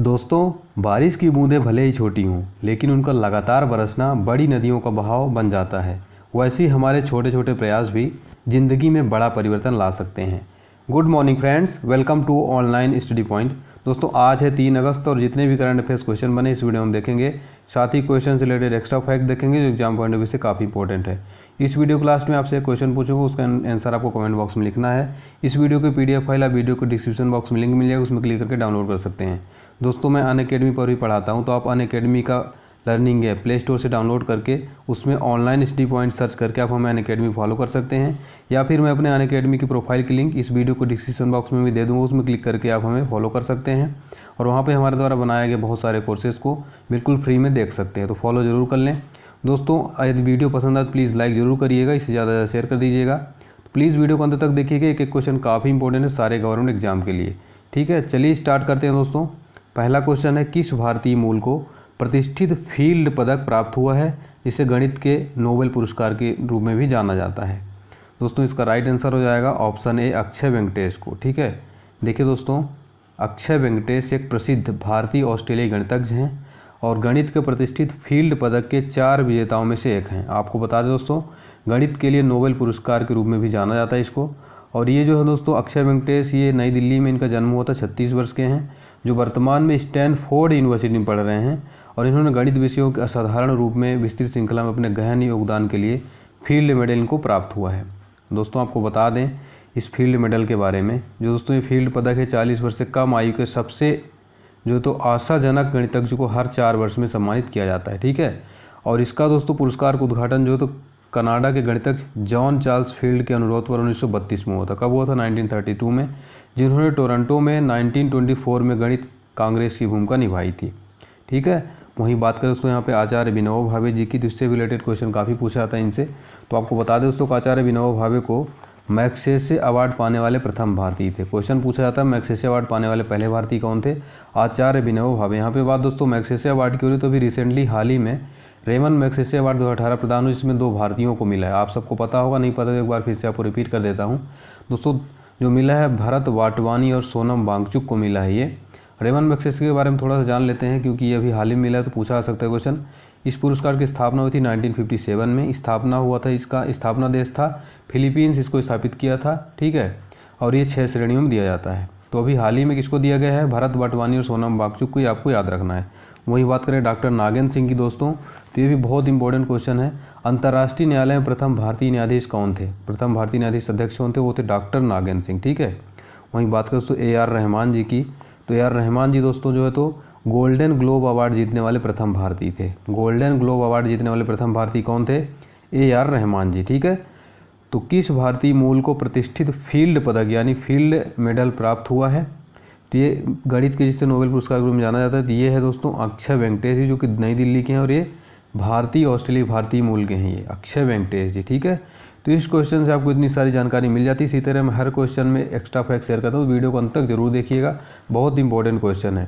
दोस्तों बारिश की बूंदें भले ही छोटी हों लेकिन उनका लगातार बरसना बड़ी नदियों का बहाव बन जाता है वैसे हमारे छोटे छोटे प्रयास भी ज़िंदगी में बड़ा परिवर्तन ला सकते हैं good morning friends welcome to online study point दोस्तों आज है तीन अगस्त और जितने भी करंट अफेयर्स क्वेश्चन बने इस वीडियो में देखेंगे साथ ही क्वेश्चन से रिलेटेड एक्स्ट्रा फैक्ट देखेंगे जो एग्जाम पॉइंट ऑफ व्यू से काफ़ी इंपॉर्टेंट है इस वीडियो लास्ट में आपसे एक क्वेश्चन पूछूंगा उसका आंसर आपको कमेंट बॉक्स में लिखना है इस वीडियो की पीडीएफ फाइल आप वीडियो को डिस्क्रिप्शन बॉक्स में लिंक मिल जाएगा उसमें क्लिक करके डाउनलोड कर सकते हैं दोस्तों मैं अन अकेडमी पर भी पढ़ाता हूँ तो आप अन अकेडमी का लर्निंग ऐप प्ले स्टोर से डाउनलोड करके उसमें ऑनलाइन स्टडी पॉइंट सर्च करके आप हमें अन अकेडमी फॉलो कर सकते हैं या फिर मैं अपने अन अकेडमी की प्रोफाइल की लिंक इस वीडियो को डिस्क्रिप्शन बॉक्स में भी दे दूँगा उसमें क्लिक करके आप हमें फॉलो कर सकते हैं और वहाँ पर हमारे द्वारा बनाए गए बहुत सारे कोर्सेज़ को बिल्कुल फ्री में देख सकते हैं तो फॉलो ज़रूर कर लें दोस्तों यदि वीडियो पसंद आए तो प्लीज़ लाइक ज़रूर करिएगा इससे ज़्यादा ज़्यादा शेयर कर दीजिएगा तो प्लीज़ वीडियो को अंत तक देखिएगा एक एक क्वेश्चन काफ़ी इंपॉर्टेंट है सारे गवर्नमेंट एग्जाम के लिए ठीक है चलिए स्टार्ट करते हैं दोस्तों पहला क्वेश्चन है किस भारतीय मूल को प्रतिष्ठित फील्ड पदक प्राप्त हुआ है जिसे गणित के नोबेल पुरस्कार के रूप में भी जाना जाता है दोस्तों इसका राइट आंसर हो जाएगा ऑप्शन ए अक्षय वेंकटेश को ठीक है देखिए दोस्तों अक्षय वेंकटेश एक प्रसिद्ध भारतीय ऑस्ट्रेलियाई गणितज्ञ हैं और गणित के प्रतिष्ठित फील्ड पदक के चार विजेताओं में से एक हैं आपको बता दें दोस्तों गणित के लिए नोबेल पुरस्कार के रूप में भी जाना जाता है इसको और ये जो है दोस्तों अक्षय वेंकटेश ये नई दिल्ली में इनका जन्म हुआ था छत्तीस वर्ष के हैं जो वर्तमान में स्टैनफोर्ड यूनिवर्सिटी में पढ़ रहे हैं और इन्होंने गणित विषयों के असाधारण रूप में विस्तृत श्रृंखला में अपने गहन योगदान के लिए फील्ड मेडल इनको प्राप्त हुआ है दोस्तों आपको बता दें इस फील्ड मेडल के बारे में जो दोस्तों ये फील्ड पदक है चालीस वर्ष से कम आयु के सबसे जो तो आशाजनक गणितज्ञ को हर चार वर्ष में सम्मानित किया जाता है ठीक है और इसका दोस्तों पुरस्कार का उद्घाटन जो तो कनाडा के गणितज्ञ जॉन चार्ल्स फील्ड के अनुरोध पर 1932 में हुआ था कब हुआ था 1932 में जिन्होंने टोरंटो में 1924 में गणित कांग्रेस की भूमिका निभाई थी ठीक है वहीं बात करें दोस्तों यहाँ पे आचार्य विनोव भावे जी की जिससे रिलेटेड क्वेश्चन काफ़ी पूछा जाता है इनसे तो आपको बता दें दोस्तों आचार्य विनोबा भावे को मैक्सेसे अवार्ड पाने वाले प्रथम भारतीय थे क्वेश्चन पूछा जाता है मैक्सेसे अवार्ड पाने वाले पहले भारतीय कौन थे आचार्य विनोव भावे यहाँ पे बात दोस्तों मैक्सेसे अवार्ड की हो रही तो अभी रिसेंटली हाल ही में रेमन मैक्सेसे अवार्ड दो हज़ार प्रदान हुई जिसमें दो भारतीयों को मिला है आप सबको पता होगा नहीं पता तो एक बार फिर से आपको रिपीट कर देता हूँ दोस्तों जो मिला है भरत वाटवानी और सोनम बांगचुक को मिला है ये रेमन बक्सेस के बारे में थोड़ा सा जान लेते हैं क्योंकि ये अभी हाल ही में मिला है तो पूछा जा सकता है क्वेश्चन इस पुरस्कार की स्थापना हुई थी 1957 में स्थापना हुआ था इसका स्थापना देश था फिलीपींस इसको स्थापित किया था ठीक है और ये छः श्रेणियों में दिया जाता है तो अभी हाल ही में किसको दिया गया है भरत वाटवानी और सोनम बागचुक को आपको याद रखना है वही बात करें डॉक्टर नागेंद्र सिंह की दोस्तों तो ये भी बहुत इंपॉर्टेंट क्वेश्चन है अंतर्राष्ट्रीय न्यायालय में प्रथम भारतीय न्यायाधीश कौन थे प्रथम भारतीय न्यायाधीश अध्यक्ष कौन थे वो थे डॉक्टर नागेंद्र सिंह ठीक है वहीं बात करें दोस्तों ए आर रहमान जी की तो ए आर रहमान जी दोस्तों जो है तो गोल्डन ग्लोब अवार्ड जीतने वाले प्रथम भारतीय थे गोल्डन ग्लोब अवार्ड जीतने वाले प्रथम भारतीय कौन थे ए आर रहमान जी ठीक है तो किस भारतीय मूल को प्रतिष्ठित फील्ड पदक यानी फील्ड मेडल प्राप्त हुआ है तो ये गणित के जिससे नोबेल पुरस्कार के रूप में जाना जाता है तो ये है दोस्तों अक्षय वेंकटेश जी जो कि नई दिल्ली के हैं और ये भारतीय ऑस्ट्रेलिया भारतीय मूल के हैं ये अक्षय वेंकटेश जी ठीक है तो इस क्वेश्चन से आपको इतनी सारी जानकारी मिल जाती है इसी तरह मैं हर क्वेश्चन में एक्स्ट्रा फैक्ट शेयर करता हूँ तो वीडियो को अंत तक जरूर देखिएगा बहुत इंपॉर्टेंट क्वेश्चन है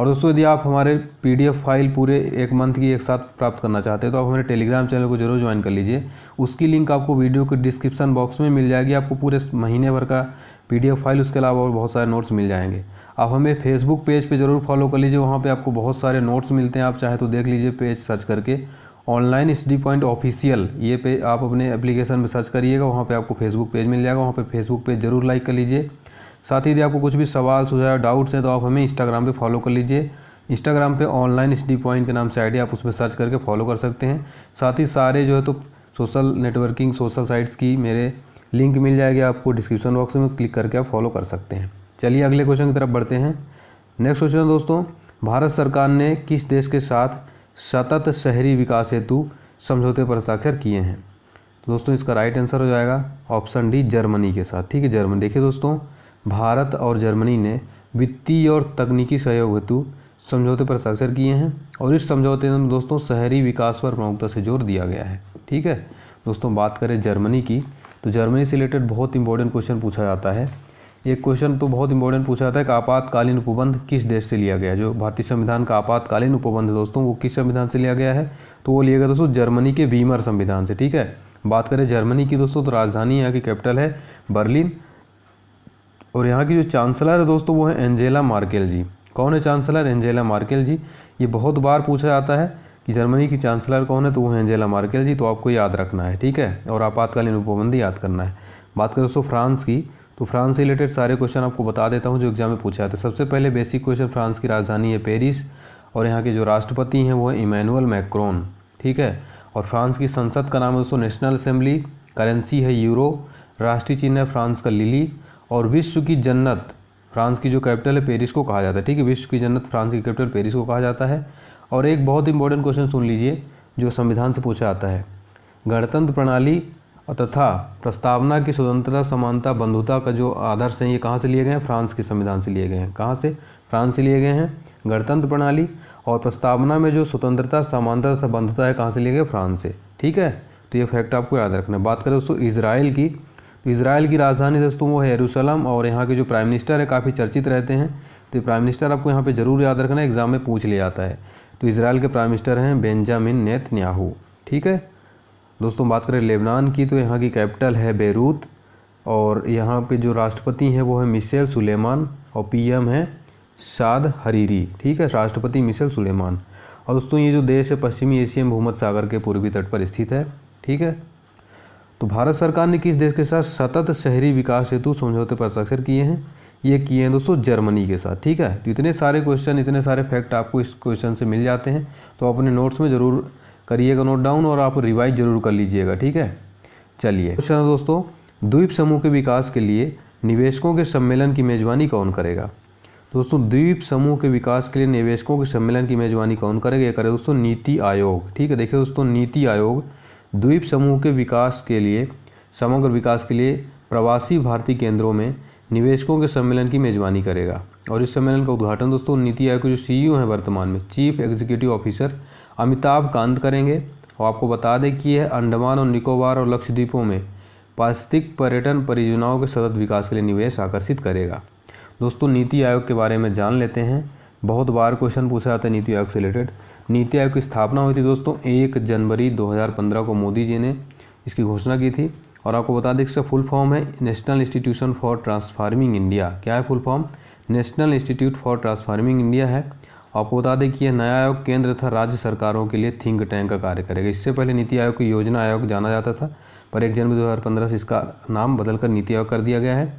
और दोस्तों यदि आप हमारे पी फाइल पूरे एक मंथ की एक साथ प्राप्त करना चाहते हैं तो आप हमारे टेलीग्राम चैनल को जरूर ज्वाइन कर लीजिए उसकी लिंक आपको वीडियो के डिस्क्रिप्शन बॉक्स में मिल जाएगी आपको पूरे महीने भर का पी फाइल उसके अलावा और बहुत सारे नोट्स मिल जाएंगे आप हमें फेसबुक पेज पे ज़रूर फॉलो कर लीजिए वहाँ पे आपको बहुत सारे नोट्स मिलते हैं आप चाहे तो देख लीजिए पेज सर्च करके ऑनलाइन डी पॉइंट ऑफिशियल ये पे आप अपने एप्लीकेशन में सर्च करिएगा वहाँ पे आपको फेसबुक पेज मिल जाएगा वहाँ पे फेसबुक पेज जरूर लाइक कर लीजिए साथ ही यदि आपको कुछ भी सवाल सुझाव डाउट्स हैं तो आप हमें इंस्टाग्राम पर फॉलो कर लीजिए इंस्टाग्राम पर ऑनलाइन डी पॉइंट के नाम से आईडी आप उसमें सर्च करके फॉलो कर सकते हैं साथ ही सारे जो है तो सोशल नेटवर्किंग सोशल साइट्स की मेरे लिंक मिल जाएगी आपको डिस्क्रिप्शन बॉक्स में क्लिक करके आप फॉलो कर सकते हैं चलिए अगले क्वेश्चन की तरफ बढ़ते हैं नेक्स्ट क्वेश्चन है दोस्तों भारत सरकार ने किस देश के साथ सतत शहरी विकास हेतु समझौते पर हस्ताक्षर किए हैं तो दोस्तों इसका राइट आंसर हो जाएगा ऑप्शन डी जर्मनी के साथ ठीक है जर्मनी देखिए दोस्तों भारत और जर्मनी ने वित्तीय और तकनीकी सहयोग हेतु समझौते पर हस्ताक्षर किए हैं और इस समझौते में दोस्तों शहरी विकास पर प्रमुखता से जोर दिया गया है ठीक है दोस्तों बात करें जर्मनी की तो जर्मनी से रिलेटेड बहुत इंपॉर्टेंट क्वेश्चन पूछा जाता है ये क्वेश्चन तो बहुत इंपॉर्टेंट पूछा जाता है कि आपातकालीन उपबंध किस देश से लिया गया जो भारतीय संविधान का आपातकालीन उपबंध है दोस्तों वो किस संविधान से लिया गया है तो वो लिया गया दोस्तों जर्मनी के वीमर संविधान से ठीक है बात करें जर्मनी की दोस्तों तो राजधानी यहाँ की कैपिटल है बर्लिन और यहाँ की जो चांसलर है दोस्तों वो है एंजेला मार्केल जी कौन है चांसलर एंजेला मार्केल जी ये बहुत बार पूछा जाता है कि जर्मनी की चांसलर कौन है तो वो है एंजेला मार्केल जी तो आपको याद रखना है ठीक है और आपातकालीन उपबंध याद करना है बात करें दोस्तों फ्रांस की तो फ्रांस से रिलेटेड सारे क्वेश्चन आपको बता देता हूँ जो एग्जाम में पूछा जाता है सबसे पहले बेसिक क्वेश्चन फ्रांस की राजधानी है पेरिस और यहाँ के जो राष्ट्रपति हैं वो है इमैनुअल मैक्रोन ठीक है और फ्रांस की संसद का नाम है दोस्तों नेशनल असेंबली करेंसी है यूरो राष्ट्रीय चिन्ह है फ्रांस का लिली और विश्व की जन्नत फ्रांस की जो कैपिटल है पेरिस को कहा जाता है ठीक है विश्व की जन्नत फ्रांस की कैपिटल पेरिस को कहा जाता है और एक बहुत इंपॉर्टेंट क्वेश्चन सुन लीजिए जो संविधान से पूछा जाता है गणतंत्र प्रणाली और तथा प्रस्तावना की स्वतंत्रता समानता बंधुता का जो आदर्श है ये कहाँ से लिए गए हैं फ्रांस के संविधान से लिए गए हैं कहाँ से फ्रांस से लिए गए हैं गणतंत्र प्रणाली और प्रस्तावना में जो स्वतंत्रता समानता तथा बंधुता है कहाँ से लिए गए फ्रांस से ठीक है तो ये फैक्ट आपको याद रखना बात करें दोस्तों इसराइल की तो इसराइल की राजधानी दोस्तों वो है यरूशलम और यहाँ के जो प्राइम मिनिस्टर है काफ़ी चर्चित रहते हैं तो प्राइम मिनिस्टर आपको यहाँ पर ज़रूर याद रखना एग्ज़ाम में पूछ लिया जाता है तो इसराइल के प्राइम मिनिस्टर हैं बेंजामिन नेत ठीक है दोस्तों बात करें लेबनान की तो यहाँ की कैपिटल है बेरूत और यहाँ पे जो राष्ट्रपति हैं वो है मिशेल सुलेमान और पीएम है साद हरीरी ठीक है राष्ट्रपति मिशेल सुलेमान और दोस्तों ये जो देश है पश्चिमी एशिया में सागर के पूर्वी तट पर स्थित है ठीक है तो भारत सरकार ने किस देश के साथ सतत शहरी विकास हेतु समझौते पर हस्ताक्षर किए हैं ये किए हैं दोस्तों जर्मनी के साथ ठीक है तो इतने सारे क्वेश्चन इतने सारे फैक्ट आपको इस क्वेश्चन से मिल जाते हैं तो अपने नोट्स में ज़रूर करिएगा नोट डाउन और आप रिवाइज जरूर कर लीजिएगा ठीक है चलिए क्वेश्चन है दोस्तों द्वीप समूह के विकास के लिए निवेशकों के सम्मेलन की मेज़बानी कौन करेगा दोस्तों द्वीप समूह के विकास के लिए निवेशकों के सम्मेलन की मेज़बानी कौन करेगा ये करे दोस्तों नीति आयोग ठीक है देखिए दोस्तों नीति आयोग द्वीप समूह के विकास के लिए समग्र विकास के लिए प्रवासी भारतीय केंद्रों में निवेशकों के सम्मेलन की मेज़बानी करेगा और इस सम्मेलन का उद्घाटन दोस्तों नीति आयोग के जो सी e हैं वर्तमान में chief executive officer Amitabh Kant करेंगे और आपको बता दें कि यह अंडमान और निकोबार और लक्षद्वीपों में पारिस्थितिक पर्यटन परियोजनाओं के सतत विकास के लिए निवेश आकर्षित करेगा दोस्तों नीति आयोग के बारे में जान लेते हैं बहुत बार क्वेश्चन पूछा जाता है नीति आयोग से रिलेटेड नीति आयोग की स्थापना हुई थी दोस्तों एक जनवरी 2015 को मोदी जी ने इसकी घोषणा की थी और आपको बता दें इसका फुल फॉर्म है national institution for transforming India क्या है full form national institute for transforming India है आपको बता दें कि यह नया आयोग केंद्र तथा राज्य सरकारों के लिए थिंक टैंक का कार्य करेगा इससे पहले नीति आयोग को योजना आयोग जाना जाता था पर एक जनवरी दो से इसका नाम बदलकर नीति आयोग कर दिया गया है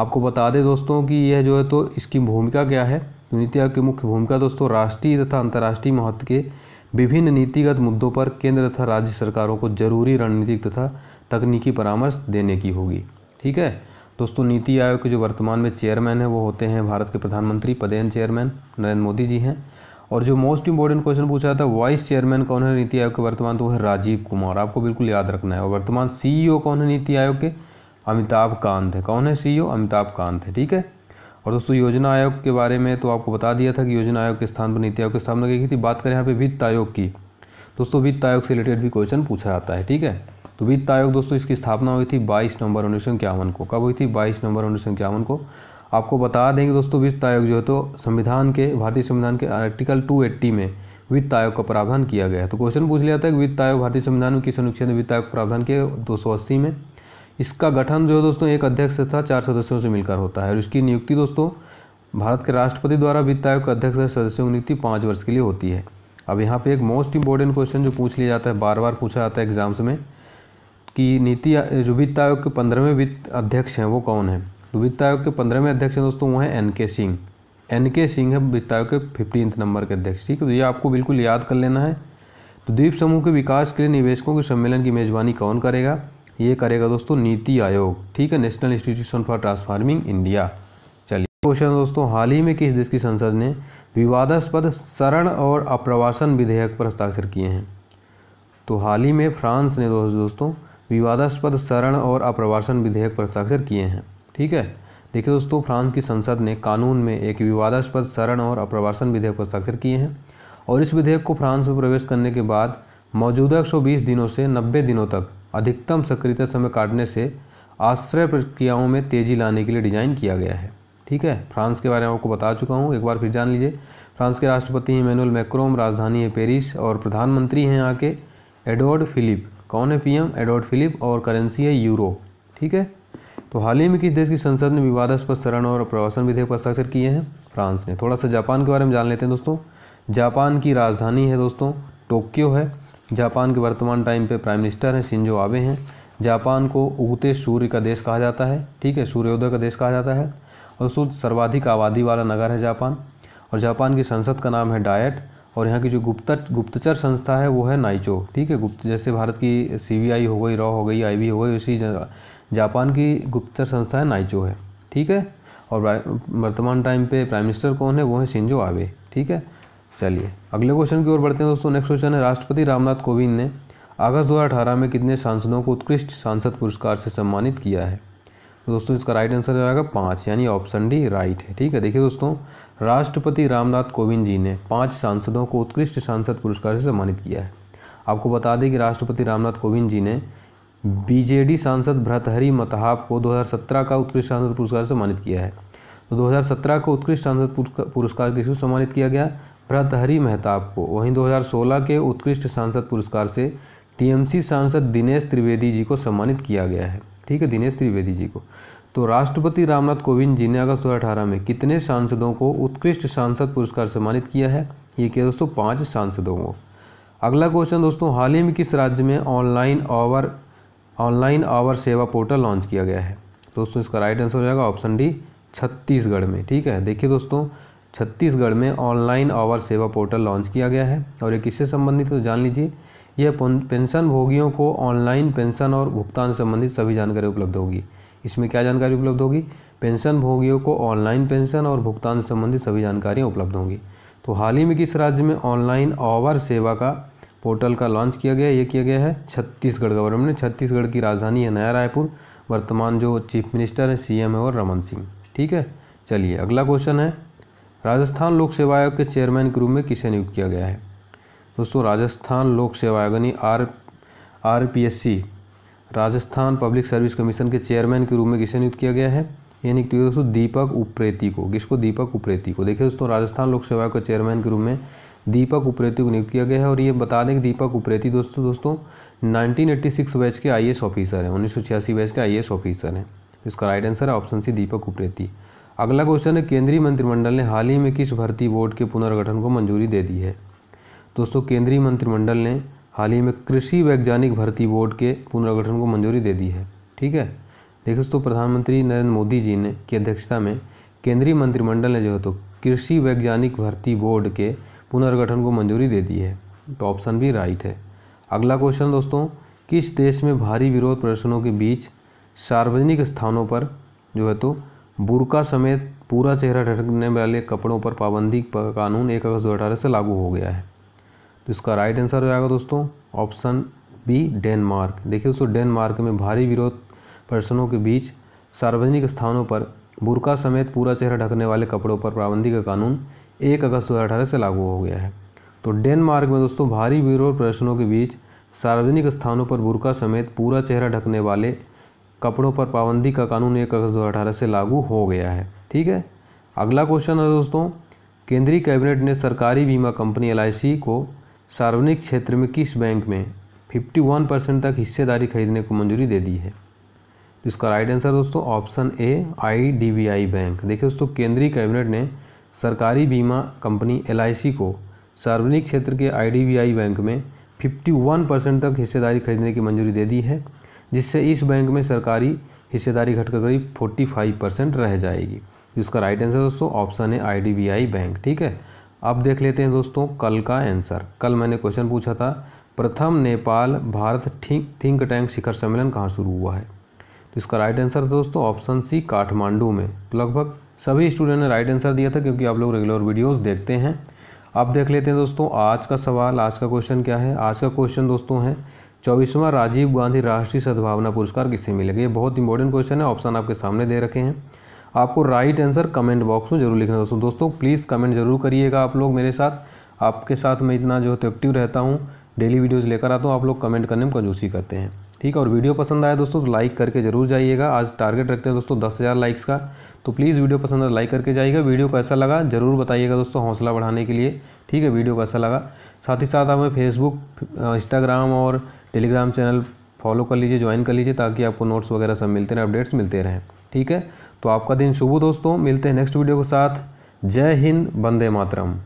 आपको बता दें दोस्तों कि यह जो है तो इसकी भूमिका क्या है तो नीति आयोग की मुख्य भूमिका दोस्तों राष्ट्रीय तथा अंतर्राष्ट्रीय महत्व के विभिन्न नीतिगत मुद्दों पर केंद्र तथा राज्य सरकारों को जरूरी रणनीतिक तथा तकनीकी परामर्श देने की होगी ठीक है दोस्तों नीति आयोग के जो वर्तमान में चेयरमैन है वो होते हैं भारत के प्रधानमंत्री पदेन चेयरमैन नरेंद्र मोदी जी हैं और जो मोस्ट इंपॉर्टेंट क्वेश्चन पूछा था वाइस चेयरमैन कौन है नीति आयोग के वर्तमान तो वो है राजीव कुमार आपको बिल्कुल याद रखना है और वर्तमान सीईओ कौन है नीति आयोग के अमिताभ कांत है कौन है सीईओ अमिताभ कांत है ठीक है और दोस्तों योजना आयोग के बारे में तो आपको बता दिया था कि योजना आयोग के स्थान पर नीति आयोग की स्थापना की थी बात करें यहाँ पे वित्त आयोग की दोस्तों वित्त आयोग से रिलेटेड भी क्वेश्चन पूछा जाता है ठीक है तो वित्त आयोग दोस्तों इसकी स्थापना हुई थी बाईस नवंबर उन्नीस को कब हुई थी बाईस नवंबर उन्नीस को आपको बता दें कि दोस्तों वित्त आयोग जो है तो संविधान के भारतीय संविधान के आर्टिकल 280 में वित्त आयोग का प्रावधान किया गया है तो क्वेश्चन पूछ लिया था कि वित्त आयोग भारतीय संविधान में किस अनुच्छेद वित्त आयोग प्रावधान के दो में इसका गठन जो है दोस्तों एक अध्यक्ष तथा चार सदस्यों से मिलकर होता है और इसकी नियुक्ति दोस्तों भारत के राष्ट्रपति द्वारा वित्त आयोग के अध्यक्ष तथा सदस्यों की नियुक्ति पाँच वर्ष के लिए होती है अब यहाँ पे एक मोस्ट इंपॉर्टेंट क्वेश्चन जो पूछ लिया जाता है बार बार पूछा जाता है एग्जाम्स में कि नीति जो वित्त आयोग के पंद्रहवें वित्त अध्यक्ष हैं वो कौन है तो वित्त आयोग के पंद्रहवें अध्यक्ष हैं दोस्तों वो हैं एन के सिंह एन के सिंह है वित्त आयोग के फिफ्टींथ नंबर के अध्यक्ष ठीक है तो ये आपको बिल्कुल याद कर लेना है तो द्वीप समूह के विकास के लिए निवेशकों के सम्मेलन की मेज़बानी कौन करेगा ये करेगा दोस्तों नीति आयोग ठीक है national institution for transforming India चलिए क्वेश्चन दोस्तों हाल ही में किस देश की संसद ने विवादास्पद शरण और अप्रवासन विधेयक पर हस्ताक्षर किए हैं तो हाल ही में फ्रांस ने दोस्तों विवादास्पद शरण और अप्रवासन विधेयक पर हस्ताक्षर किए हैं ठीक है देखिए दोस्तों फ्रांस की संसद ने कानून में एक विवादास्पद शरण और अप्रवासन विधेयक पर हस्ताक्षर किए हैं और इस विधेयक को फ्रांस में प्रवेश करने के बाद मौजूदा 120 दिनों से 90 दिनों तक अधिकतम सक्रियता समय काटने से आश्रय प्रक्रियाओं में तेजी लाने के लिए डिजाइन किया गया है ठीक है फ्रांस के बारे में आपको बता चुका हूँ एक बार फिर जान लीजिए फ्रांस के राष्ट्रपति हैं मैनुअल मैक्रोम राजधानी है पेरिस और प्रधानमंत्री हैं यहाँ के एडवर्ड फिलिप कौन है पीएम एडवर्ड फिलिप और करेंसी है यूरो ठीक है तो हाल ही में किस देश की संसद ने विवादास्पद शरण और प्रवासन विधेयक पर हस्ताक्षर किए हैं फ्रांस ने थोड़ा सा जापान के बारे में जान लेते हैं दोस्तों जापान की राजधानी है दोस्तों टोक्यो है जापान के वर्तमान टाइम पे प्राइम मिनिस्टर हैं सिंजो आबे हैं जापान को उगते सूर्य का देश कहा जाता है ठीक है सूर्योदय का देश कहा जाता है और सर्वाधिक आबादी वाला नगर है जापान और जापान की संसद का नाम है डायट और यहाँ की जो गुप्ता गुप्तचर संस्था है वो है नाइचो ठीक है गुप्त जैसे भारत की सी हो गई रॉ हो गई आई हो गई उसी जापान की गुप्तचर संस्था है नाइचो है ठीक है और वर्तमान टाइम पे प्राइम मिनिस्टर कौन है वो है शिंजो आबे ठीक है चलिए अगले क्वेश्चन की ओर बढ़ते हैं दोस्तों नेक्स्ट क्वेश्चन है राष्ट्रपति रामनाथ कोविंद ने अगस्त दो में कितने सांसदों को उत्कृष्ट सांसद पुरस्कार से सम्मानित किया है दोस्तों इसका राइट आंसर हो जाएगा पाँच यानी ऑप्शन डी राइट है ठीक है देखिए दोस्तों राष्ट्रपति रामनाथ कोविंद जी ने पाँच सांसदों को उत्कृष्ट सांसद पुरस्कार से सम्मानित किया है आपको बता दें कि राष्ट्रपति रामनाथ कोविंद जी ने बीजेडी सांसद भ्रतहरी मतहाब को 2017 का उत्कृष्ट सांसद पुरस्कार से सम्मानित किया है तो 2017 को उत्कृष्ट सांसद पुरस्कार किसको सम्मानित किया गया भ्रतहरी मेहताब को वहीं 2016 के उत्कृष्ट सांसद पुरस्कार से टीएमसी सांसद दिनेश त्रिवेदी जी को सम्मानित किया गया है ठीक है दिनेश त्रिवेदी जी को तो राष्ट्रपति रामनाथ कोविंद जी ने अगस्त दो में कितने सांसदों को उत्कृष्ट सांसद पुरस्कार सम्मानित किया है ये किया दोस्तों पाँच सांसदों को अगला क्वेश्चन दोस्तों हाल ही में किस राज्य में ऑनलाइन आवर ऑनलाइन आवर सेवा पोर्टल लॉन्च किया गया है दोस्तों इसका राइट आंसर हो जाएगा ऑप्शन डी छत्तीसगढ़ में ठीक है देखिए दोस्तों छत्तीसगढ़ में ऑनलाइन आवर सेवा पोर्टल लॉन्च किया गया है और ये किससे संबंधित तो जान लीजिए यह पेंशन भोगियों को ऑनलाइन पेंशन और भुगतान संबंधित सभी जानकारी उपलब्ध होगी इसमें क्या जानकारी उपलब्ध होगी पेंशन भोगियों को ऑनलाइन पेंशन और भुगतान संबंधी सभी जानकारियाँ उपलब्ध होंगी तो हाल ही में किस राज्य में ऑनलाइन ऑवर सेवा का पोर्टल का लॉन्च किया गया ये किया गया है छत्तीसगढ़ गवर्नमेंट ने छत्तीसगढ़ की राजधानी है नया रायपुर वर्तमान जो चीफ मिनिस्टर हैं सीएम है और रमन सिंह ठीक है चलिए अगला क्वेश्चन है राजस्थान लोक सेवा आयोग के चेयरमैन के रूप में किसे नियुक्त किया गया है दोस्तों राजस्थान लोक सेवा आयोग यानी R R P S C Rajasthan public service commission के चेयरमैन के रूप में किसे नियुक्त किया गया है ये कि दोस्तों दीपक उप्रेती को किसको दीपक उप्रेती को देखिए दोस्तों राजस्थान लोक सेवा के चेयरमैन के रूप में दीपक उप्रेती को नियुक्त किया गया है और ये बता दें कि दीपक उप्रेती दोस्तों दोस्तों सिक्स बैच के एस ऑफिसर हैं उन्नीस बैच के एस ऑफिसर हैं इसका राइट आंसर है ऑप्शन सी दीपक उप्रेती अगला क्वेश्चन है केंद्रीय मंत्रिमंडल ने हाल ही में किस भर्ती बोर्ड के पुनर्गठन को मंजूरी दे दी है दोस्तों केंद्रीय मंत्रिमंडल ने हाल ही में कृषि वैज्ञानिक भर्ती बोर्ड के पुनर्गठन को मंजूरी दे दी है ठीक है देखिए दोस्तों प्रधानमंत्री नरेंद्र मोदी जी ने की अध्यक्षता में केंद्रीय मंत्रिमंडल ने जो है तो कृषि वैज्ञानिक भर्ती बोर्ड के पुनर्गठन को मंजूरी दे दी है तो ऑप्शन भी राइट है अगला क्वेश्चन दोस्तों किस देश में भारी विरोध प्रदर्शनों के बीच सार्वजनिक स्थानों पर जो है तो बुरका समेत पूरा चेहरा ढकने वाले कपड़ों पर पाबंदी कानून एक अगस्त दो से लागू हो गया है तो इसका राइट आंसर हो जाएगा दोस्तों ऑप्शन बी डेनमार्क देखिए दोस्तों डेनमार्क में भारी विरोध प्रदर्शनों के बीच सार्वजनिक स्थानों पर बुरका समेत पूरा चेहरा ढकने वाले कपड़ों पर पाबंदी का कानून एक अगस्त दो से लागू हो गया है तो डेनमार्क में दोस्तों भारी विरोध प्रदर्शनों के बीच सार्वजनिक स्थानों पर बुरका समेत पूरा चेहरा ढकने वाले कपड़ों पर पाबंदी का कानून एक अगस्त दो से लागू हो गया है ठीक है अगला क्वेश्चन है दोस्तों केंद्रीय कैबिनेट ने सरकारी बीमा कंपनी एल को सार्वजनिक क्षेत्र में किस बैंक में 51 परसेंट तक हिस्सेदारी खरीदने को मंजूरी दे दी है तो इसका राइट आंसर दोस्तों ऑप्शन ए आई बैंक देखिए दोस्तों केंद्रीय कैबिनेट ने सरकारी बीमा कंपनी एल को सार्वजनिक क्षेत्र के आई बैंक में 51 परसेंट तक हिस्सेदारी खरीदने की मंजूरी दे दी है जिससे इस बैंक में सरकारी हिस्सेदारी घटकर करीब 45 परसेंट रह जाएगी तो इसका राइट आंसर दोस्तों ऑप्शन है आई बैंक ठीक है अब देख लेते हैं दोस्तों कल का आंसर कल मैंने क्वेश्चन पूछा था प्रथम नेपाल भारत थिंक टैंक शिखर सम्मेलन कहाँ शुरू हुआ है तो इसका राइट आंसर था दोस्तों ऑप्शन सी काठमांडू में लगभग सभी स्टूडेंट ने राइट आंसर दिया था क्योंकि आप लोग रेगुलर वीडियोस देखते हैं अब देख लेते हैं दोस्तों आज का सवाल आज का क्वेश्चन क्या है आज का क्वेश्चन दोस्तों है चौबीसवां राजीव गांधी राष्ट्रीय सद्भावना पुरस्कार किसे मिलेगा ये बहुत इंपॉर्टेंट क्वेश्चन है ऑप्शन आपके सामने दे रखे हैं आपको राइट आंसर कमेंट बॉक्स में जरूर लिखना दोस्तों दोस्तों प्लीज़ कमेंट जरूर करिएगा आप लोग मेरे साथ आपके साथ मैं इतना जो है तो एक्टिव रहता हूँ डेली वीडियोज़ लेकर आता हूँ आप लोग कमेंट करने में कंजूसी करते हैं ठीक है और वीडियो पसंद आया दोस्तों तो लाइक करके जरूर जाइएगा आज टारगेट रखते हैं दोस्तों दस हज़ार लाइक्स का तो प्लीज़ वीडियो पसंद आया लाइक तो करके जाइएगा वीडियो कैसा लगा जरूर बताइएगा दोस्तों हौसला बढ़ाने के लिए ठीक है वीडियो कैसा लगा साथ ही साथ हमें फेसबुक इंस्टाग्राम और टेलीग्राम चैनल फॉलो कर लीजिए ज्वाइन कर लीजिए ताकि आपको नोट्स वगैरह सब मिलते रहें अपडेट्स मिलते रहें ठीक है तो आपका दिन शुभ दोस्तों मिलते हैं नेक्स्ट वीडियो के साथ जय हिंद वंदे मातरम